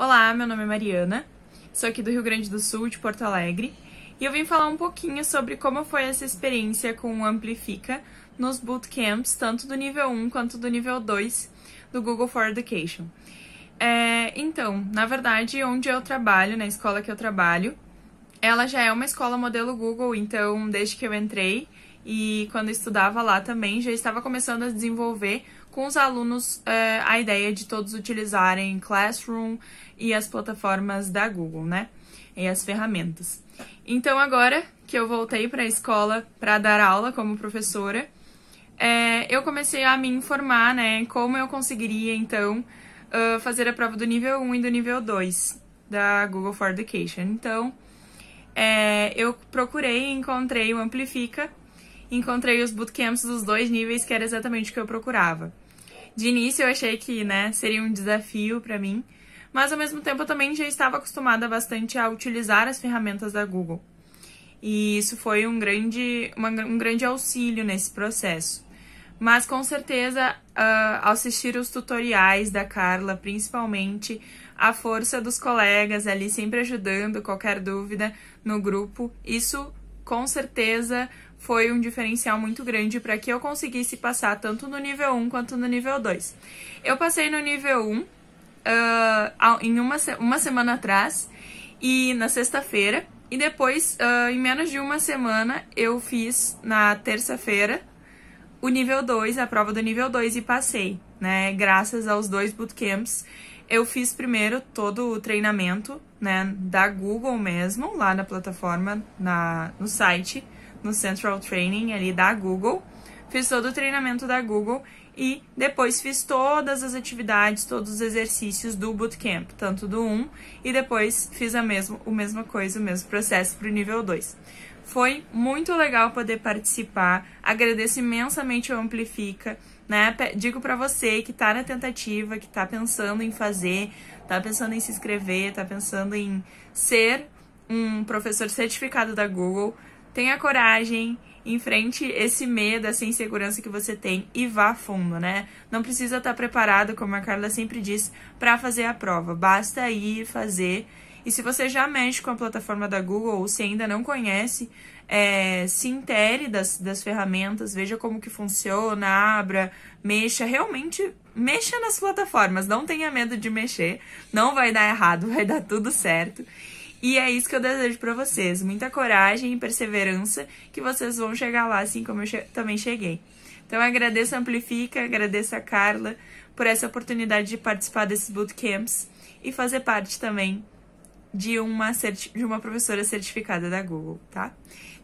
Olá, meu nome é Mariana, sou aqui do Rio Grande do Sul, de Porto Alegre, e eu vim falar um pouquinho sobre como foi essa experiência com o Amplifica nos bootcamps, tanto do nível 1 quanto do nível 2 do Google for Education. É, então, na verdade, onde eu trabalho, na escola que eu trabalho, ela já é uma escola modelo Google, então desde que eu entrei, e quando estudava lá também já estava começando a desenvolver com os alunos eh, a ideia de todos utilizarem Classroom e as plataformas da Google, né? E as ferramentas. Então agora que eu voltei para a escola para dar aula como professora, eh, eu comecei a me informar, né? Como eu conseguiria então uh, fazer a prova do nível 1 e do nível 2 da Google for Education. Então, é, eu procurei e encontrei o Amplifica encontrei os bootcamps dos dois níveis, que era exatamente o que eu procurava. De início eu achei que, né, seria um desafio para mim, mas ao mesmo tempo eu também já estava acostumada bastante a utilizar as ferramentas da Google. E isso foi um grande, uma, um grande auxílio nesse processo. Mas com certeza, uh, assistir os tutoriais da Carla, principalmente, a força dos colegas ali sempre ajudando, qualquer dúvida no grupo, isso com certeza foi um diferencial muito grande para que eu conseguisse passar tanto no nível 1 quanto no nível 2. Eu passei no nível 1 uh, ah, em uma, uma semana atrás e na sexta-feira, e depois, uh, em menos de uma semana, eu fiz na terça-feira o nível 2, a prova do nível 2 e passei, né? Graças aos dois bootcamps. Eu fiz primeiro todo o treinamento, né, da Google mesmo, lá na plataforma, na, no site no Central Training ali da Google. Fiz todo o treinamento da Google e depois fiz todas as atividades, todos os exercícios do bootcamp, tanto do 1 e depois fiz a mesma, o mesma coisa, o mesmo processo para o nível 2. Foi muito legal poder participar. Agradeço imensamente ao Amplifica, né? Digo para você que está na tentativa, que está pensando em fazer, está pensando em se inscrever, está pensando em ser um professor certificado da Google tenha coragem, enfrente esse medo, essa insegurança que você tem e vá fundo, né? Não precisa estar tá preparado, como a Carla sempre diz, para fazer a prova. Basta ir fazer. E se você já mexe com a plataforma da Google ou se ainda não conhece, é, se intere das, das ferramentas, veja como que funciona, abra, mexa, realmente mexa nas plataformas, não tenha medo de mexer, não vai dar errado, vai dar tudo certo. E é isso que eu desejo para vocês, muita coragem e perseverança que vocês vão chegar lá assim como eu che também cheguei. Então agradeço a Amplifica, agradeço a Carla por essa oportunidade de participar desses bootcamps e fazer parte também de uma, de uma professora certificada da Google, tá?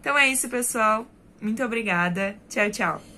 Então é isso, pessoal. Muito obrigada. Tchau, tchau.